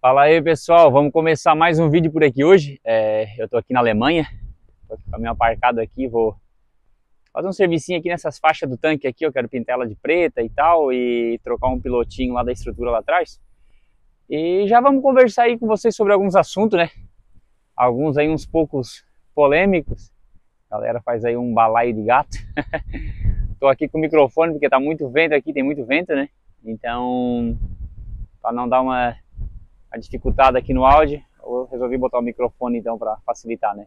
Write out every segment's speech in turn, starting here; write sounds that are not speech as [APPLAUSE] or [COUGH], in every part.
Fala aí pessoal, vamos começar mais um vídeo por aqui hoje. É, eu tô aqui na Alemanha, tô aqui com o meu aparcado aqui, vou fazer um servicinho aqui nessas faixas do tanque aqui, eu quero pintar ela de preta e tal, e trocar um pilotinho lá da estrutura lá atrás. E já vamos conversar aí com vocês sobre alguns assuntos, né? Alguns aí uns poucos polêmicos. A galera faz aí um balaio de gato. [LAUGHS] tô aqui com o microfone porque tá muito vento aqui, tem muito vento, né? Então, para não dar uma a aqui no áudio, eu resolvi botar o microfone então para facilitar, né?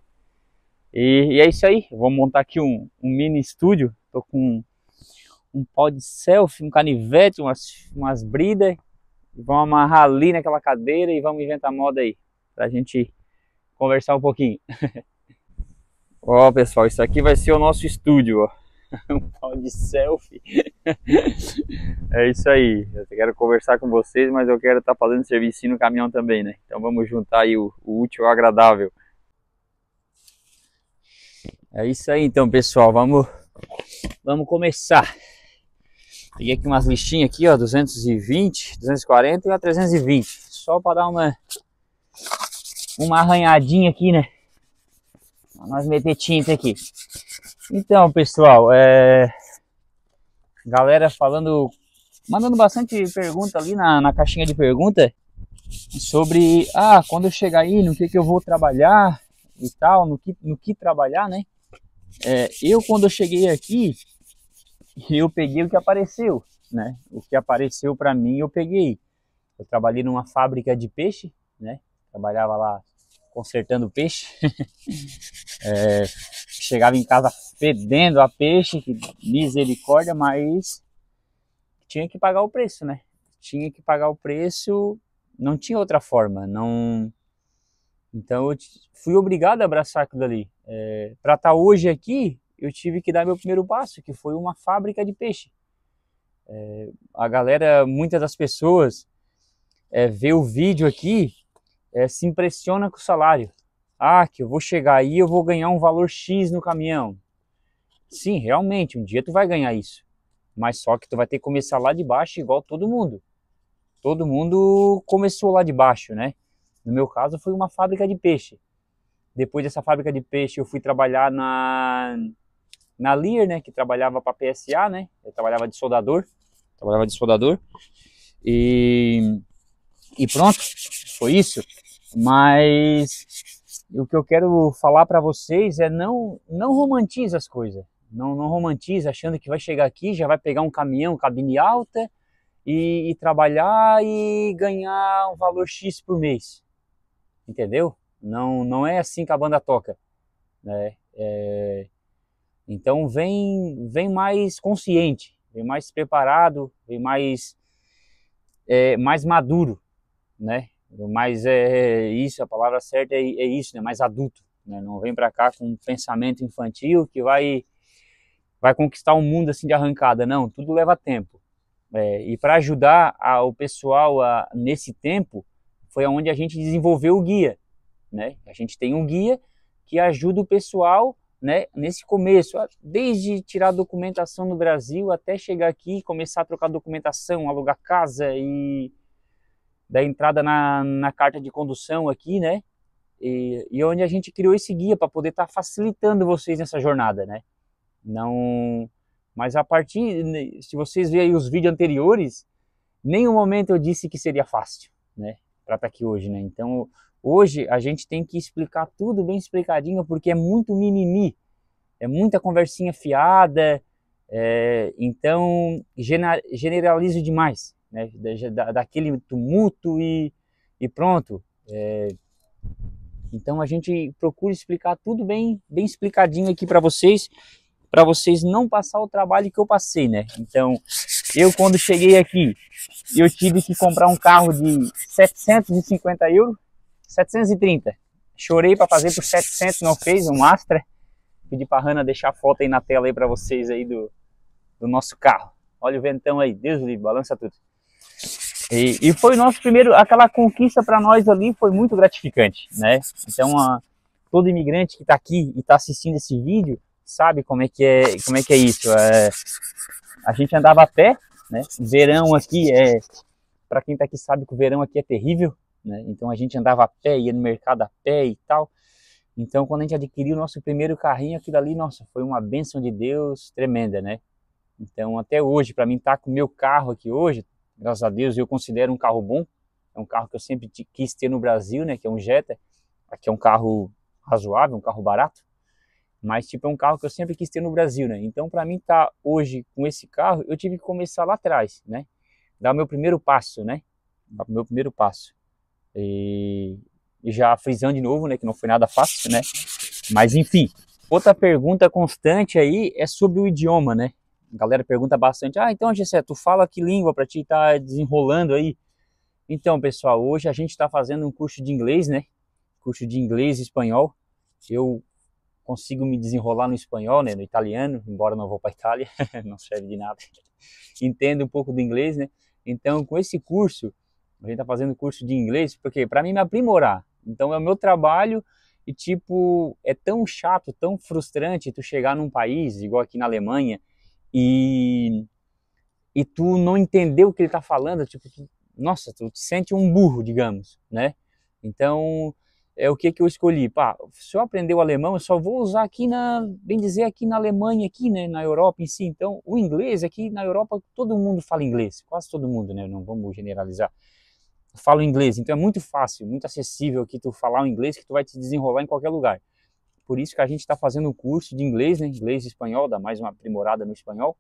E, e, é isso aí, vou montar aqui um, um mini estúdio, tô com um, um pau de selfie, um canivete, umas, umas bridas, vamos amarrar ali naquela cadeira e vamos inventar moda aí, pra gente conversar um pouquinho. [LAUGHS] ó pessoal, isso aqui vai ser o nosso estúdio, ó. [LAUGHS] um tal de selfie. [LAUGHS] é isso aí. Eu quero conversar com vocês, mas eu quero estar tá fazendo serviço no caminhão também, né? Então vamos juntar aí o, o útil ao agradável. É isso aí então, pessoal. Vamos vamos começar. Peguei aqui umas listinhas aqui, ó, 220, 240 e a 320, só para dar uma uma arranhadinha aqui, né? Pra nós meter tinta aqui. Então, pessoal, é... galera falando, mandando bastante pergunta ali na, na caixinha de pergunta sobre, ah, quando eu chegar aí, no que, que eu vou trabalhar e tal, no que, no que trabalhar, né? É, eu, quando eu cheguei aqui, eu peguei o que apareceu, né? O que apareceu para mim, eu peguei. Eu trabalhei numa fábrica de peixe, né? Trabalhava lá consertando peixe. [LAUGHS] é, chegava em casa fedendo a peixe, que misericórdia, mas tinha que pagar o preço, né? Tinha que pagar o preço, não tinha outra forma, não. Então eu fui obrigado a abraçar aquilo dali. É, para estar tá hoje aqui, eu tive que dar meu primeiro passo, que foi uma fábrica de peixe. É, a galera, muitas das pessoas, é, vê o vídeo aqui, é, se impressiona com o salário. Ah, que eu vou chegar aí, eu vou ganhar um valor X no caminhão. Sim, realmente, um dia tu vai ganhar isso. Mas só que tu vai ter que começar lá de baixo igual todo mundo. Todo mundo começou lá de baixo, né? No meu caso foi uma fábrica de peixe. Depois dessa fábrica de peixe eu fui trabalhar na na Lear, né, que trabalhava para PSA, né? Eu trabalhava de soldador, trabalhava de soldador. E e pronto, foi isso. Mas o que eu quero falar para vocês é não não romantize as coisas. Não, não romantiza achando que vai chegar aqui, já vai pegar um caminhão, cabine alta e, e trabalhar e ganhar um valor X por mês. Entendeu? Não, não é assim que a banda toca. Né? É, então vem, vem mais consciente, vem mais preparado, vem mais, é, mais maduro, né? Mas é, é isso, a palavra certa é, é isso, né? Mais adulto, né? Não vem para cá com um pensamento infantil que vai vai conquistar um mundo assim de arrancada. Não, tudo leva tempo. É, e para ajudar a, o pessoal a, nesse tempo, foi onde a gente desenvolveu o guia. Né? A gente tem um guia que ajuda o pessoal né, nesse começo, desde tirar documentação no Brasil até chegar aqui e começar a trocar documentação, alugar casa e da entrada na, na carta de condução aqui, né? E, e onde a gente criou esse guia para poder estar tá facilitando vocês nessa jornada, né? Não, mas a partir né, se vocês verem os vídeos anteriores, nenhum momento eu disse que seria fácil, né? Para estar tá aqui hoje, né? Então, hoje a gente tem que explicar tudo bem explicadinho, porque é muito mimimi, é muita conversinha fiada, é, então generalizo demais, né? Da, daquele tumulto e, e pronto. É, então a gente procura explicar tudo bem, bem explicadinho aqui para vocês para vocês não passar o trabalho que eu passei, né? Então, eu quando cheguei aqui, eu tive que comprar um carro de 750 euros, 730. Chorei para fazer por 700, não fez, um Astra. Pedi para Hanna deixar a foto aí na tela aí para vocês aí do, do nosso carro. Olha o ventão aí, Deus livre, balança tudo. E, e, foi nosso primeiro, aquela conquista para nós ali foi muito gratificante, né? Então, a, todo imigrante que está aqui e está assistindo esse vídeo, sabe como é que é, como é, que é isso. É, a gente andava a pé, né? Verão aqui é, para quem está aqui sabe que o verão aqui é terrível, né? Então a gente andava a pé, ia no mercado a pé e tal. Então quando a gente adquiriu o nosso primeiro carrinho, aquilo ali, nossa, foi uma bênção de Deus tremenda, né? Então até hoje, para mim estar tá com o meu carro aqui hoje, graças a Deus, eu considero um carro bom. É um carro que eu sempre quis ter no Brasil, né? Que é um Jetta. Aqui é um carro razoável, um carro barato. Mas, tipo, é um carro que eu sempre quis ter no Brasil, né? Então, para mim tá hoje com esse carro, eu tive que começar lá atrás, né? Dar o meu primeiro passo, né? Dar o meu primeiro passo. E, e já frisando de novo, né? Que não foi nada fácil, né? Mas, enfim. Outra pergunta constante aí é sobre o idioma, né? A galera pergunta bastante. Ah, então, Gessé, tu fala que língua para ti tá desenrolando aí? Então, pessoal, hoje a gente está fazendo um curso de inglês, né? Curso de inglês e espanhol. Eu consigo me desenrolar no espanhol, né, no italiano, embora não vou para a Itália, [LAUGHS] não serve de nada. Entendo um pouco do inglês, né? Então, com esse curso, a gente está fazendo curso de inglês porque para mim me aprimorar. Então, é o meu trabalho e tipo, é tão chato, tão frustrante tu chegar num país, igual aqui na Alemanha, e e tu não entender o que ele está falando, tipo, tu, nossa, tu te sente um burro, digamos, né? Então, é, o que que eu escolhi? se eu aprender o alemão, eu só vou usar aqui na, bem dizer, aqui na Alemanha, aqui, né, na Europa em si. Então, o inglês aqui na Europa, todo mundo fala inglês, quase todo mundo, né, não vamos generalizar. Fala inglês, então é muito fácil, muito acessível aqui tu falar o inglês que tu vai te desenrolar em qualquer lugar. Por isso que a gente está fazendo um curso de inglês, né, inglês e espanhol, dá mais uma aprimorada no espanhol.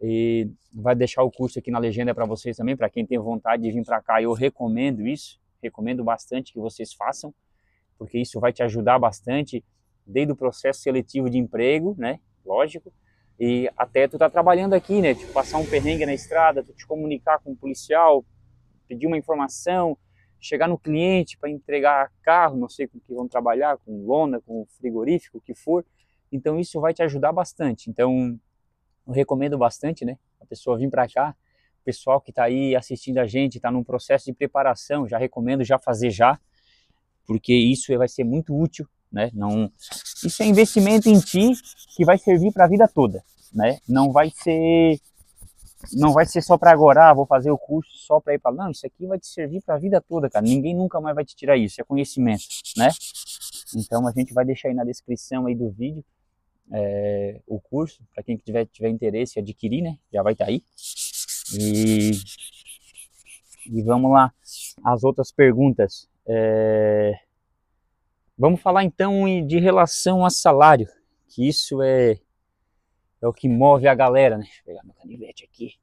E vai deixar o curso aqui na legenda para vocês também, para quem tem vontade de vir para cá, eu recomendo isso, recomendo bastante que vocês façam porque isso vai te ajudar bastante desde o processo seletivo de emprego, né? Lógico. E até tu tá trabalhando aqui, né? Tipo, passar um perrengue na estrada, tu te comunicar com o um policial, pedir uma informação, chegar no cliente para entregar carro, não sei com que vão trabalhar, com lona, com frigorífico, o que for. Então isso vai te ajudar bastante. Então eu recomendo bastante, né? A pessoa vir para cá, o pessoal que está aí assistindo a gente, está num processo de preparação, já recomendo já fazer já, porque isso vai ser muito útil, né? Não, isso é investimento em ti que vai servir para a vida toda, né? Não vai ser não vai ser só para agora, ah, vou fazer o curso só para ir para não, isso aqui vai te servir para a vida toda, cara. Ninguém nunca mais vai te tirar isso, é conhecimento, né? Então a gente vai deixar aí na descrição aí do vídeo é, o curso para quem tiver tiver interesse adquirir, né? Já vai estar tá aí. E e vamos lá as outras perguntas. É... Vamos falar então de relação a salário, que isso é, é o que move a galera, né? Deixa eu pegar meu canivete aqui.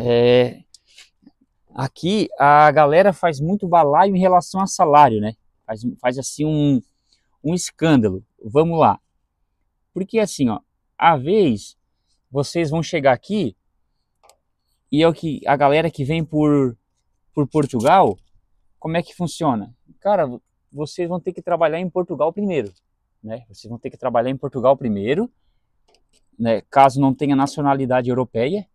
É... Aqui a galera faz muito balaio em relação a salário, né? Faz, faz assim um, um escândalo. Vamos lá. Porque assim, ó, a vez vocês vão chegar aqui e é o que a galera que vem por, por Portugal como é que funciona? Cara, vocês vão ter que trabalhar em Portugal primeiro, né? Vocês vão ter que trabalhar em Portugal primeiro, né? Caso não tenha nacionalidade europeia,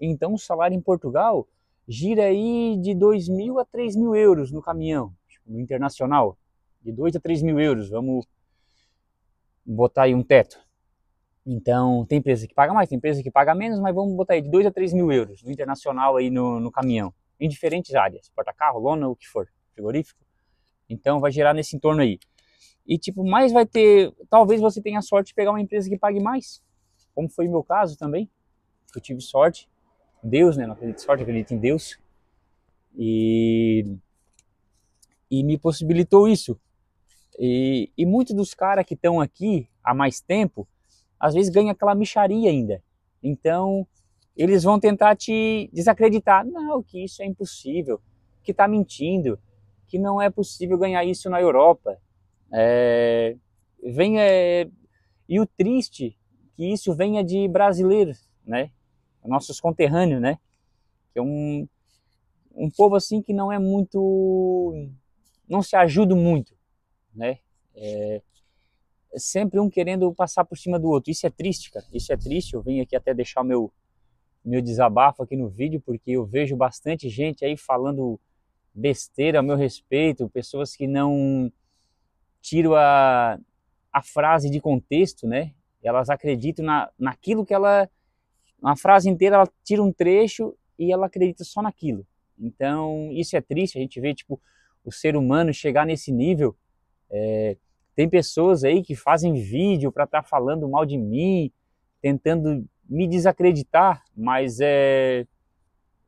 então o salário em Portugal gira aí de 2 mil a 3 mil euros no caminhão, tipo, no internacional, de 2 a 3 mil euros, vamos botar aí um teto. Então, tem empresa que paga mais, tem empresa que paga menos, mas vamos botar aí de 2 a 3 mil euros no internacional aí no, no caminhão, em diferentes áreas, porta-carro, lona, o que for frigorífico. Então vai gerar nesse entorno aí. E tipo, mais vai ter, talvez você tenha sorte de pegar uma empresa que pague mais, como foi o meu caso também, eu tive sorte. Deus, né? Não acredito em sorte, acredito em Deus. E e me possibilitou isso. E, e muitos dos caras que estão aqui há mais tempo, às vezes ganha aquela micharia ainda. Então, eles vão tentar te desacreditar. Não, que isso é impossível, que tá mentindo, que não é possível ganhar isso na Europa. É, vem, é, e o triste que isso venha de brasileiros, né? Nossos conterrâneos, né? Que é um, um povo assim que não é muito. não se ajuda muito, né? É, é sempre um querendo passar por cima do outro. Isso é triste, cara. Isso é triste. Eu vim aqui até deixar meu meu desabafo aqui no vídeo, porque eu vejo bastante gente aí falando besteira ao meu respeito, pessoas que não tiram a, a frase de contexto, né? Elas acreditam na, naquilo que ela. Uma frase inteira, ela tira um trecho e ela acredita só naquilo. Então, isso é triste, a gente vê, tipo, o ser humano chegar nesse nível. É, tem pessoas aí que fazem vídeo para estar tá falando mal de mim, tentando me desacreditar, mas é,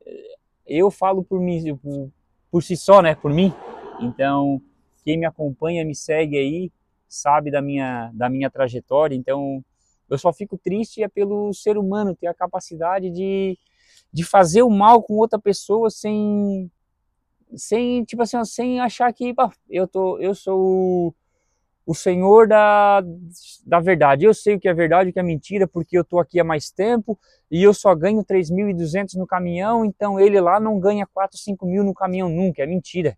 é eu falo por mim, por, por si só, né, por mim. Então, quem me acompanha, me segue aí, sabe da minha, da minha trajetória. Então, eu só fico triste é pelo ser humano ter a capacidade de, de fazer o mal com outra pessoa sem, sem tipo assim, sem achar que bah, eu tô, eu sou o Senhor da, da verdade. Eu sei o que é verdade, o que é mentira, porque eu estou aqui há mais tempo e eu só ganho 3.200 no caminhão, então ele lá não ganha 4, 5 mil no caminhão nunca. É mentira.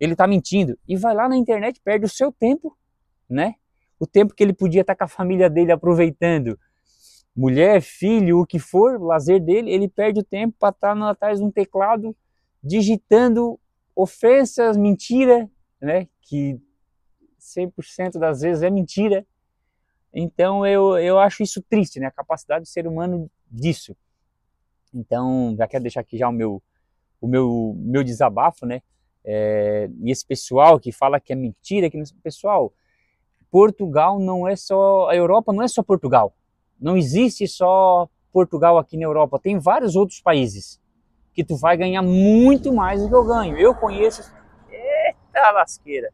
Ele está mentindo. E vai lá na internet, perde o seu tempo, né? O tempo que ele podia estar tá com a família dele aproveitando. Mulher, filho, o que for, lazer dele, ele perde o tempo para estar tá atrás de um teclado digitando ofensas, mentira, né? Que 100% das vezes é mentira. Então eu, eu acho isso triste, né? A capacidade do ser humano disso. Então, já quero deixar aqui já o meu, o meu, meu desabafo, né? É, e esse pessoal que fala que é mentira, que pessoal, Portugal não é só a Europa, não é só Portugal. Não existe só Portugal aqui na Europa. Tem vários outros países que tu vai ganhar muito mais do que eu ganho. Eu conheço. Eita lasqueira!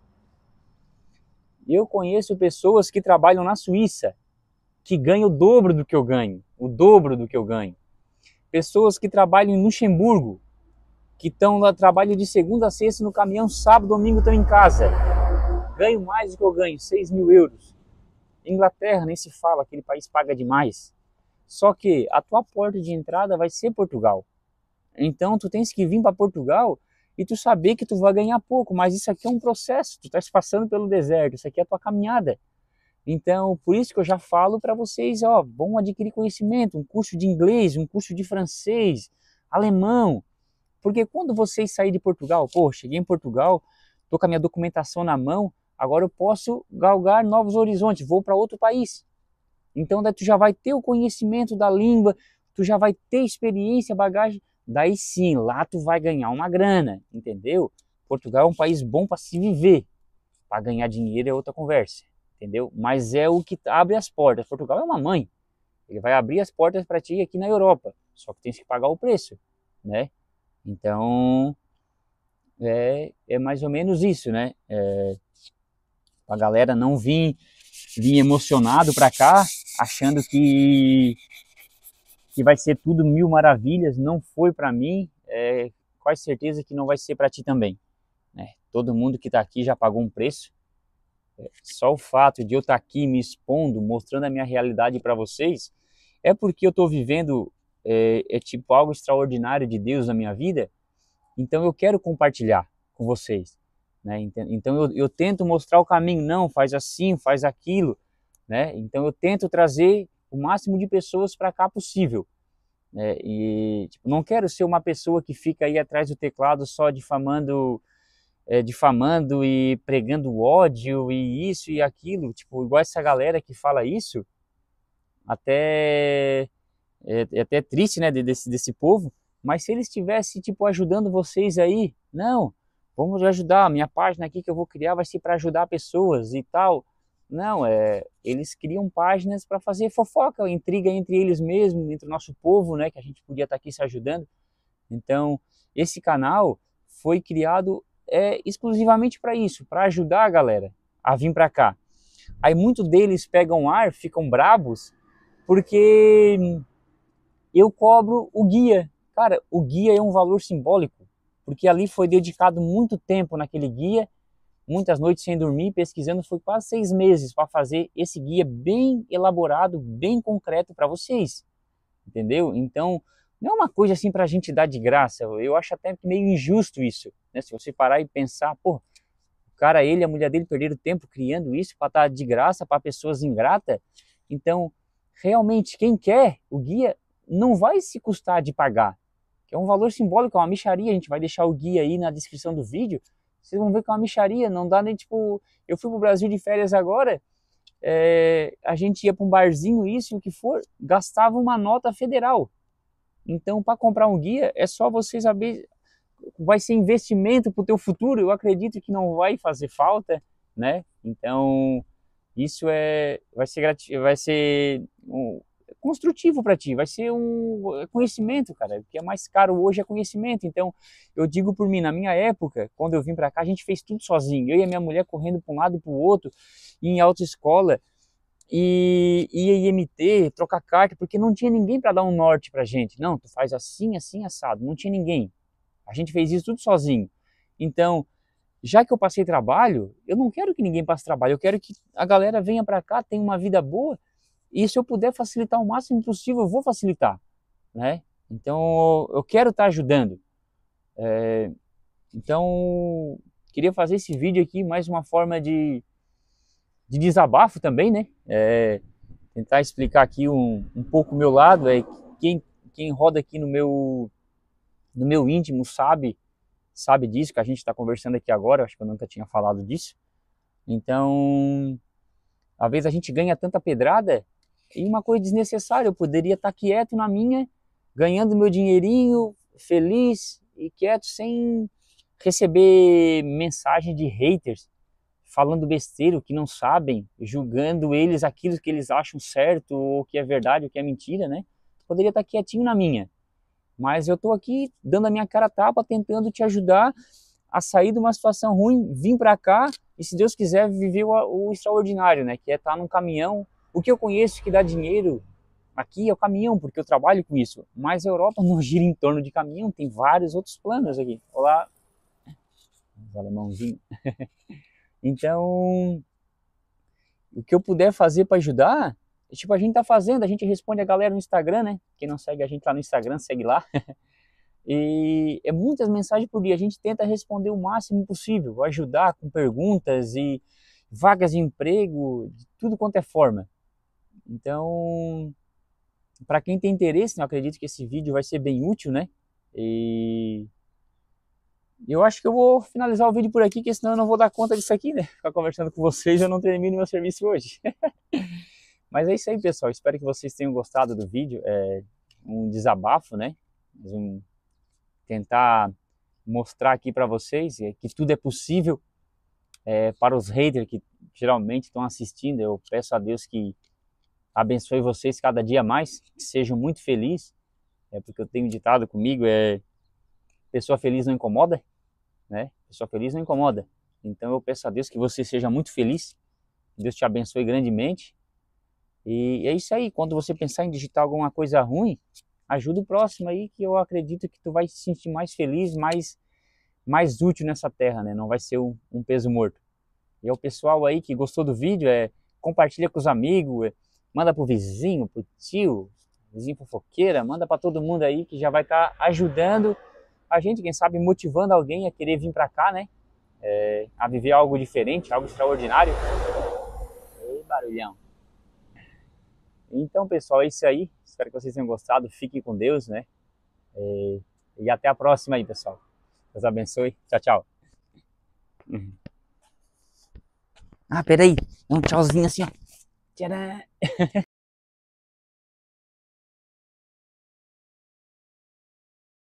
Eu conheço pessoas que trabalham na Suíça que ganham o dobro do que eu ganho, o dobro do que eu ganho. Pessoas que trabalham em Luxemburgo, que estão lá trabalho de segunda a sexta no caminhão, sábado, domingo estão em casa. Ganho mais do que eu ganho, 6 mil euros. Inglaterra nem se fala, aquele país paga demais. Só que a tua porta de entrada vai ser Portugal. Então tu tens que vir para Portugal e tu saber que tu vai ganhar pouco, mas isso aqui é um processo, tu estás passando pelo deserto, isso aqui é a tua caminhada. Então, por isso que eu já falo para vocês, ó, vão adquirir conhecimento, um curso de inglês, um curso de francês, alemão, porque quando vocês saírem de Portugal, pô, cheguei em Portugal, tô com a minha documentação na mão, agora eu posso galgar novos horizontes, vou para outro país. Então, daí tu já vai ter o conhecimento da língua, tu já vai ter experiência, bagagem daí sim, lá tu vai ganhar uma grana, entendeu? Portugal é um país bom para se viver. Para ganhar dinheiro é outra conversa, entendeu? Mas é o que abre as portas. Portugal é uma mãe. Ele vai abrir as portas para ti aqui na Europa, só que tem que pagar o preço, né? Então, é, é mais ou menos isso, né? É, a galera não vir, vir emocionado para cá, achando que que vai ser tudo mil maravilhas, não foi para mim, é, quase certeza que não vai ser para ti também. Né? Todo mundo que está aqui já pagou um preço. É, só o fato de eu estar tá aqui me expondo, mostrando a minha realidade para vocês, é porque eu estou vivendo é, é, tipo algo extraordinário de Deus na minha vida. Então eu quero compartilhar com vocês. Né? Então eu, eu tento mostrar o caminho, não faz assim, faz aquilo. Né? Então eu tento trazer o máximo de pessoas para cá possível. É, e tipo, não quero ser uma pessoa que fica aí atrás do teclado só difamando, é, difamando e pregando ódio e isso e aquilo, tipo, igual essa galera que fala isso, até é, é até triste, né, desse, desse povo, mas se eles estivessem, tipo, ajudando vocês aí, não, vamos ajudar, minha página aqui que eu vou criar vai ser para ajudar pessoas e tal, não, é, eles criam páginas para fazer fofoca, intriga entre eles mesmos, entre o nosso povo, né, que a gente podia estar tá aqui se ajudando. Então, esse canal foi criado é, exclusivamente para isso, para ajudar a galera a vir para cá. Aí muitos deles pegam ar, ficam brabos, porque eu cobro o guia. Cara, o guia é um valor simbólico, porque ali foi dedicado muito tempo naquele guia muitas noites sem dormir, pesquisando, foi quase seis meses para fazer esse guia bem elaborado, bem concreto para vocês, entendeu? Então, não é uma coisa assim para a gente dar de graça, eu acho até meio injusto isso, né? Se você parar e pensar, pô, o cara, ele, a mulher dele perderam tempo criando isso para estar tá de graça para pessoas ingratas então, realmente, quem quer o guia não vai se custar de pagar, é um valor simbólico, é uma micharia, a gente vai deixar o guia aí na descrição do vídeo, vocês vão ver que é uma micharia, não dá nem tipo. Eu fui pro Brasil de férias agora, é, a gente ia para um barzinho, isso e o que for, gastava uma nota federal. Então, para comprar um guia, é só você saber. Vai ser investimento para o teu futuro. Eu acredito que não vai fazer falta, né? Então, isso é, vai ser, vai ser um, construtivo para ti, vai ser um é conhecimento, cara. O que é mais caro hoje é conhecimento. Então, eu digo por mim, na minha época, quando eu vim para cá, a gente fez tudo sozinho. Eu e a minha mulher correndo para um lado e para o outro, em autoescola e ia IMT, trocar carta, porque não tinha ninguém para dar um norte pra gente. Não, tu faz assim, assim, assado. Não tinha ninguém. A gente fez isso tudo sozinho. Então, já que eu passei trabalho, eu não quero que ninguém passe trabalho. Eu quero que a galera venha para cá, tenha uma vida boa e se eu puder facilitar o máximo possível, eu vou facilitar, né? Então, eu quero estar tá ajudando. É, então, queria fazer esse vídeo aqui mais uma forma de, de desabafo também, né? É, tentar explicar aqui um, um pouco o meu lado. É, quem, quem roda aqui no meu, no meu íntimo sabe sabe disso, que a gente está conversando aqui agora, acho que eu nunca tinha falado disso. Então, às vezes a gente ganha tanta pedrada e uma coisa desnecessária, eu poderia estar tá quieto na minha, ganhando meu dinheirinho, feliz e quieto, sem receber mensagem de haters falando besteira, que não sabem, julgando eles aquilo que eles acham certo, ou que é verdade, ou que é mentira, né? Poderia estar tá quietinho na minha. Mas eu estou aqui dando a minha cara tapa, tentando te ajudar a sair de uma situação ruim, vir para cá e, se Deus quiser, viver o, o extraordinário, né? Que é estar tá num caminhão o que eu conheço que dá dinheiro aqui é o caminhão, porque eu trabalho com isso. Mas a Europa não gira em torno de caminhão, tem vários outros planos aqui. Olá, os alemãozinhos. [LAUGHS] então, o que eu puder fazer para ajudar, é, tipo, a gente tá fazendo, a gente responde a galera no Instagram, né? Quem não segue a gente lá no Instagram, segue lá. [LAUGHS] e é muitas mensagens por dia, a gente tenta responder o máximo possível, ajudar com perguntas e vagas de emprego, de tudo quanto é forma. Então, para quem tem interesse, eu acredito que esse vídeo vai ser bem útil, né? E eu acho que eu vou finalizar o vídeo por aqui, porque senão eu não vou dar conta disso aqui, né? [LAUGHS] Ficar conversando com vocês, eu não termino meu serviço hoje. [LAUGHS] Mas é isso aí, pessoal. Espero que vocês tenham gostado do vídeo. É um desabafo, né? Um... Tentar mostrar aqui para vocês é, que tudo é possível é, para os haters que geralmente estão assistindo. Eu peço a Deus que abençoe vocês cada dia mais, que sejam muito felizes. É porque eu tenho ditado comigo é pessoa feliz não incomoda, né? Pessoa feliz não incomoda. Então eu peço a Deus que você seja muito feliz. Deus te abençoe grandemente. E é isso aí, quando você pensar em digitar alguma coisa ruim, ajuda o próximo aí que eu acredito que tu vai se sentir mais feliz, mais mais útil nessa terra, né? Não vai ser um, um peso morto. E ao pessoal aí que gostou do vídeo, é compartilha com os amigos, é, manda pro vizinho, pro tio, vizinho fofoqueira, manda para todo mundo aí que já vai estar tá ajudando a gente, quem sabe motivando alguém a querer vir para cá, né? É, a viver algo diferente, algo extraordinário. Ei, barulhão. Então, pessoal, é isso aí. Espero que vocês tenham gostado. Fiquem com Deus, né? É, e até a próxima aí, pessoal. Deus abençoe. Tchau, tchau. Uhum. Ah, peraí. É um tchauzinho assim, ó. Ta-da